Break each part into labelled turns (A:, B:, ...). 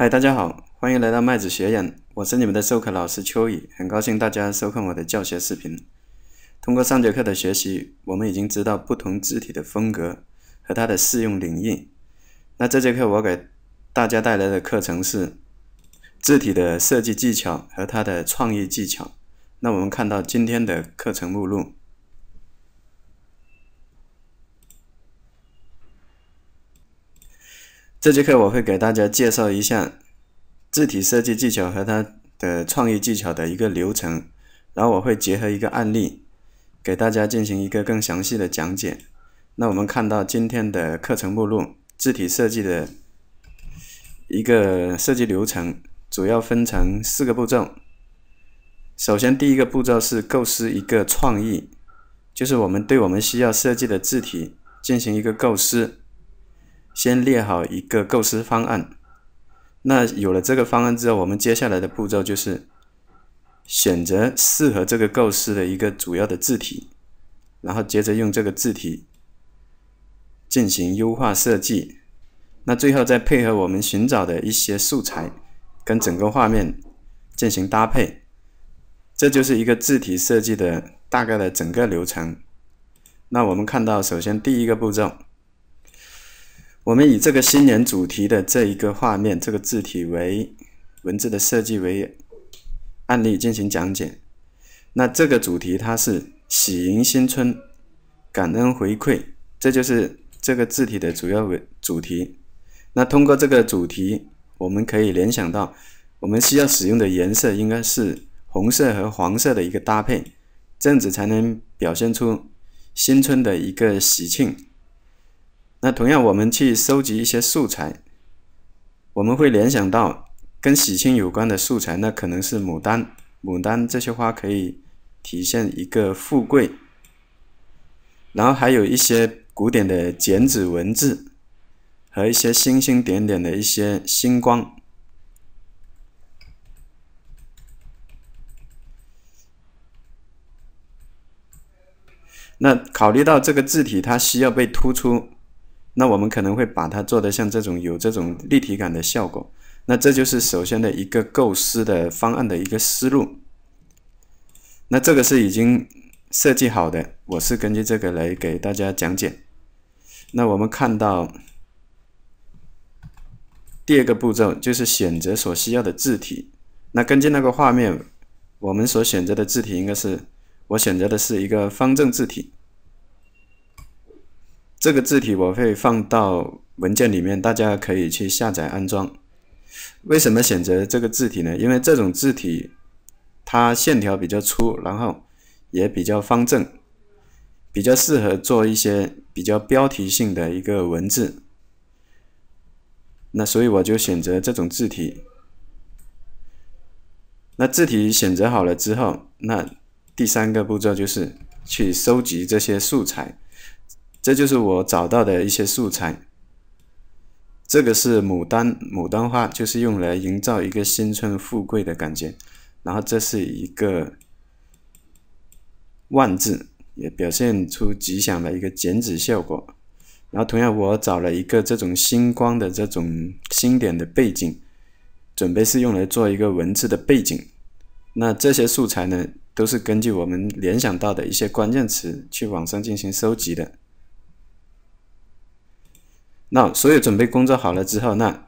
A: 嗨，大家好，欢迎来到麦子学院，我是你们的授课老师秋雨，很高兴大家收看我的教学视频。通过上节课的学习，我们已经知道不同字体的风格和它的适用领域。那这节课我给大家带来的课程是字体的设计技巧和它的创意技巧。那我们看到今天的课程目录。这节课我会给大家介绍一下字体设计技巧和它的创意技巧的一个流程，然后我会结合一个案例，给大家进行一个更详细的讲解。那我们看到今天的课程目录，字体设计的一个设计流程主要分成四个步骤。首先，第一个步骤是构思一个创意，就是我们对我们需要设计的字体进行一个构思。先列好一个构思方案，那有了这个方案之后，我们接下来的步骤就是选择适合这个构思的一个主要的字体，然后接着用这个字体进行优化设计，那最后再配合我们寻找的一些素材，跟整个画面进行搭配，这就是一个字体设计的大概的整个流程。那我们看到，首先第一个步骤。我们以这个新年主题的这一个画面、这个字体为文字的设计为案例进行讲解。那这个主题它是喜迎新春、感恩回馈，这就是这个字体的主要为主题。那通过这个主题，我们可以联想到我们需要使用的颜色应该是红色和黄色的一个搭配，这样子才能表现出新春的一个喜庆。那同样，我们去收集一些素材，我们会联想到跟喜庆有关的素材，那可能是牡丹、牡丹这些花可以体现一个富贵。然后还有一些古典的剪纸文字和一些星星点点的一些星光。那考虑到这个字体它需要被突出。那我们可能会把它做的像这种有这种立体感的效果，那这就是首先的一个构思的方案的一个思路。那这个是已经设计好的，我是根据这个来给大家讲解。那我们看到第二个步骤就是选择所需要的字体。那根据那个画面，我们所选择的字体应该是，我选择的是一个方正字体。这个字体我会放到文件里面，大家可以去下载安装。为什么选择这个字体呢？因为这种字体它线条比较粗，然后也比较方正，比较适合做一些比较标题性的一个文字。那所以我就选择这种字体。那字体选择好了之后，那第三个步骤就是去收集这些素材。这就是我找到的一些素材。这个是牡丹，牡丹花就是用来营造一个新春富贵的感觉。然后这是一个万字，也表现出吉祥的一个剪纸效果。然后同样，我找了一个这种星光的这种星点的背景，准备是用来做一个文字的背景。那这些素材呢，都是根据我们联想到的一些关键词去网上进行收集的。那所有准备工作好了之后，那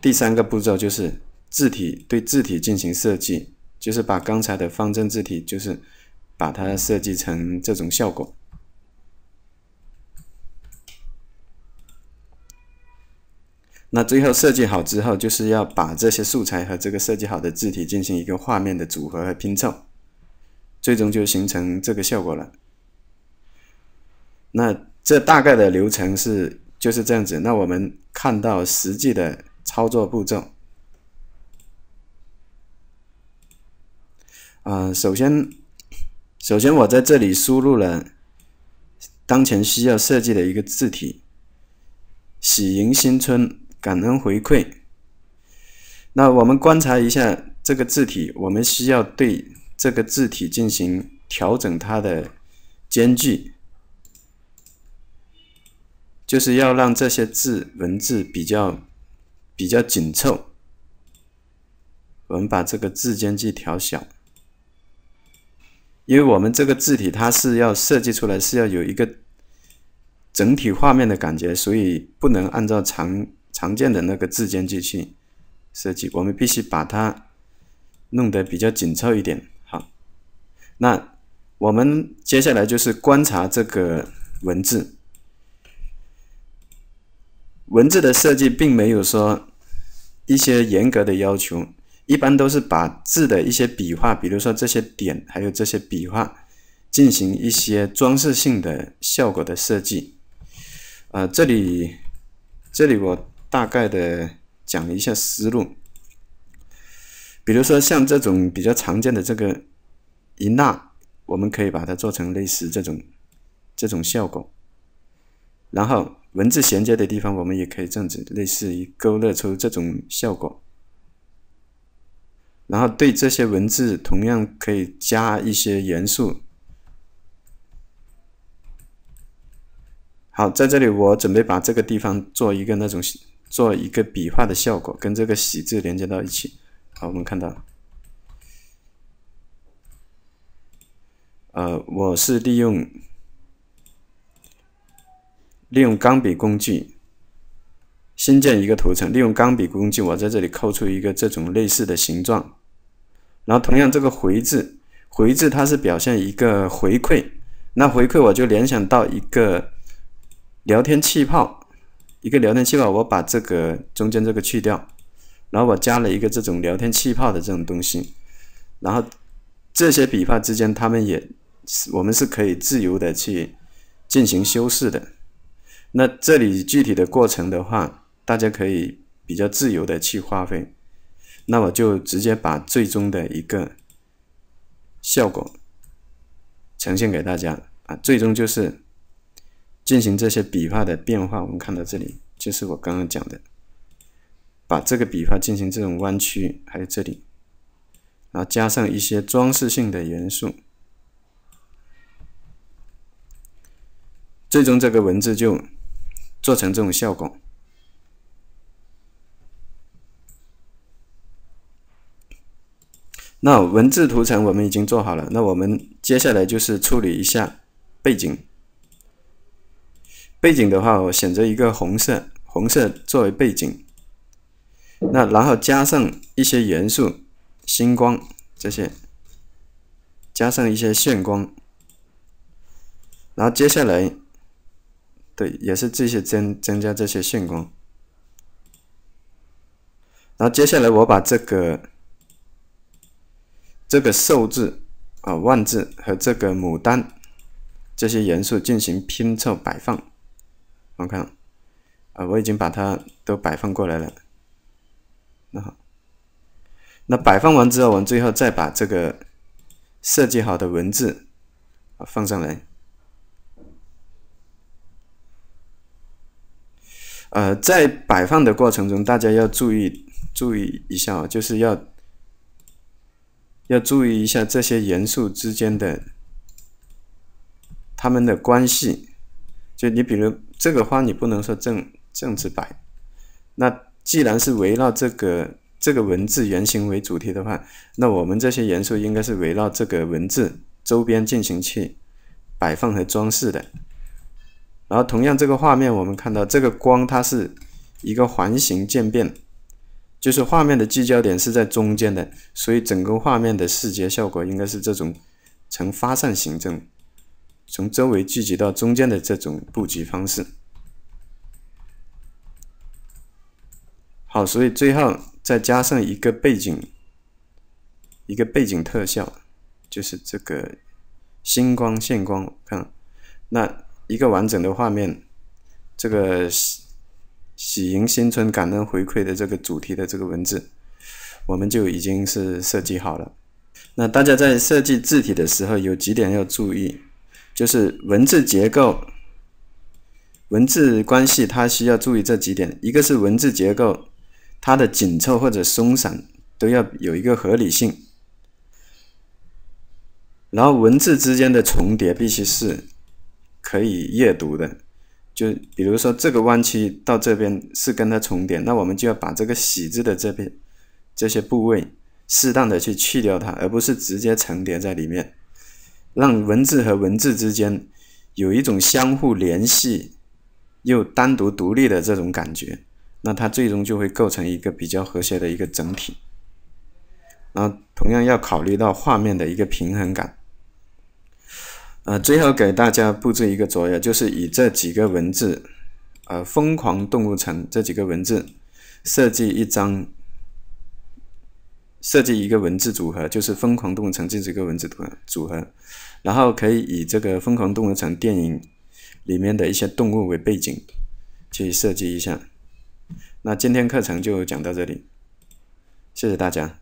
A: 第三个步骤就是字体对字体进行设计，就是把刚才的方正字体，就是把它设计成这种效果。那最后设计好之后，就是要把这些素材和这个设计好的字体进行一个画面的组合和拼凑，最终就形成这个效果了。那这大概的流程是。就是这样子，那我们看到实际的操作步骤。嗯，首先，首先我在这里输入了当前需要设计的一个字体“喜迎新春，感恩回馈”。那我们观察一下这个字体，我们需要对这个字体进行调整它的间距。就是要让这些字文字比较比较紧凑，我们把这个字间距调小，因为我们这个字体它是要设计出来是要有一个整体画面的感觉，所以不能按照常常见的那个字间距去设计，我们必须把它弄得比较紧凑一点。好，那我们接下来就是观察这个文字。文字的设计并没有说一些严格的要求，一般都是把字的一些笔画，比如说这些点，还有这些笔画，进行一些装饰性的效果的设计。呃，这里这里我大概的讲一下思路，比如说像这种比较常见的这个一捺，我们可以把它做成类似这种这种效果，然后。文字衔接的地方，我们也可以这样子，类似于勾勒出这种效果。然后对这些文字，同样可以加一些元素。好，在这里我准备把这个地方做一个那种，做一个笔画的效果，跟这个喜字连接到一起。好，我们看到了。呃，我是利用。利用钢笔工具新建一个图层，利用钢笔工具，我在这里抠出一个这种类似的形状。然后，同样这个“回”字，“回”字它是表现一个回馈。那回馈我就联想到一个聊天气泡，一个聊天气泡。我把这个中间这个去掉，然后我加了一个这种聊天气泡的这种东西。然后这些笔画之间，它们也我们是可以自由的去进行修饰的。那这里具体的过程的话，大家可以比较自由的去发挥。那我就直接把最终的一个效果呈现给大家啊。最终就是进行这些笔画的变化，我们看到这里就是我刚刚讲的，把这个笔画进行这种弯曲，还有这里，然后加上一些装饰性的元素，最终这个文字就。做成这种效果。那文字图层我们已经做好了，那我们接下来就是处理一下背景。背景的话，我选择一个红色，红色作为背景。那然后加上一些元素，星光这些，加上一些炫光，然后接下来。对，也是这些增增加这些线光，然后接下来我把这个这个寿字啊万字和这个牡丹这些元素进行拼凑摆放，我看啊我已经把它都摆放过来了，那好，那摆放完之后，我们最后再把这个设计好的文字啊放上来。呃，在摆放的过程中，大家要注意注意一下哦，就是要要注意一下这些元素之间的它们的关系。就你比如这个花，你不能说正正直摆。那既然是围绕这个这个文字原型为主题的话，那我们这些元素应该是围绕这个文字周边进行去摆放和装饰的。然后，同样这个画面，我们看到这个光，它是一个环形渐变，就是画面的聚焦点是在中间的，所以整个画面的视觉效果应该是这种呈发散型，状，从周围聚集到中间的这种布局方式。好，所以最后再加上一个背景，一个背景特效，就是这个星光线光，看那。一个完整的画面，这个“喜迎新春，感恩回馈”的这个主题的这个文字，我们就已经是设计好了。那大家在设计字体的时候，有几点要注意，就是文字结构、文字关系，它需要注意这几点。一个是文字结构，它的紧凑或者松散都要有一个合理性。然后文字之间的重叠必须是。可以阅读的，就比如说这个弯曲到这边是跟它重叠，那我们就要把这个喜字的这边这些部位适当的去去掉它，而不是直接重叠在里面，让文字和文字之间有一种相互联系又单独独立的这种感觉，那它最终就会构成一个比较和谐的一个整体。然后同样要考虑到画面的一个平衡感。呃，最后给大家布置一个作业，就是以这几个文字，呃，《疯狂动物城》这几个文字，设计一张，设计一个文字组合，就是《疯狂动物城》这几个文字组合。组合，然后可以以这个《疯狂动物城》电影里面的一些动物为背景，去设计一下。那今天课程就讲到这里，谢谢大家。